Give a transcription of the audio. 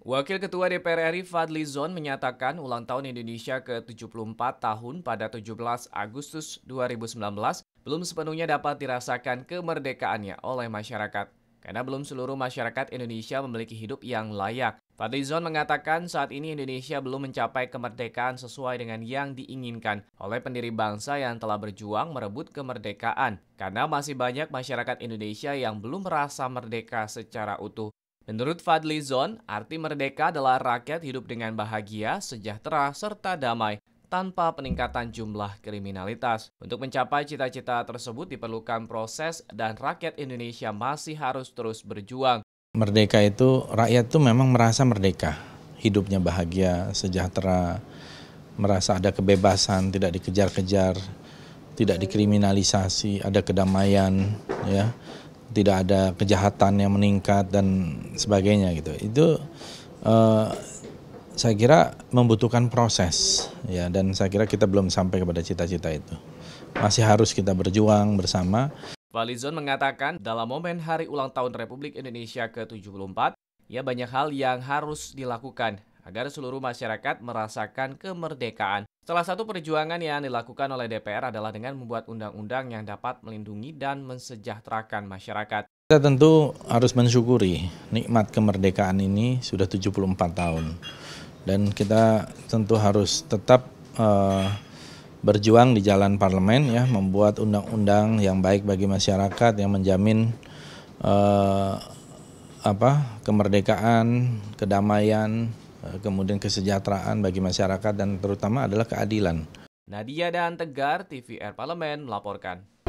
Wakil Ketua DPR RI Fadli Zon menyatakan ulang tahun Indonesia ke-74 tahun pada 17 Agustus 2019 belum sepenuhnya dapat dirasakan kemerdekaannya oleh masyarakat. Karena belum seluruh masyarakat Indonesia memiliki hidup yang layak. Fadli Zon mengatakan saat ini Indonesia belum mencapai kemerdekaan sesuai dengan yang diinginkan oleh pendiri bangsa yang telah berjuang merebut kemerdekaan. Karena masih banyak masyarakat Indonesia yang belum merasa merdeka secara utuh. Menurut Fadli Zon, arti merdeka adalah rakyat hidup dengan bahagia, sejahtera, serta damai tanpa peningkatan jumlah kriminalitas. Untuk mencapai cita-cita tersebut diperlukan proses dan rakyat Indonesia masih harus terus berjuang. Merdeka itu rakyat itu memang merasa merdeka, hidupnya bahagia, sejahtera, merasa ada kebebasan, tidak dikejar-kejar, tidak dikriminalisasi, ada kedamaian, ya tidak ada kejahatan yang meningkat dan sebagainya gitu. Itu uh, saya kira membutuhkan proses ya dan saya kira kita belum sampai kepada cita-cita itu. Masih harus kita berjuang bersama. Walizon mengatakan dalam momen hari ulang tahun Republik Indonesia ke-74, ya banyak hal yang harus dilakukan agar seluruh masyarakat merasakan kemerdekaan Salah satu perjuangan yang dilakukan oleh DPR adalah dengan membuat undang-undang yang dapat melindungi dan mensejahterakan masyarakat. Kita tentu harus mensyukuri nikmat kemerdekaan ini sudah 74 tahun. Dan kita tentu harus tetap uh, berjuang di jalan parlemen ya, membuat undang-undang yang baik bagi masyarakat yang menjamin uh, apa kemerdekaan, kedamaian, Eh, kemudian kesejahteraan bagi masyarakat dan terutama adalah keadilan. Nadia dan Tegar, TVR Parlemen melaporkan.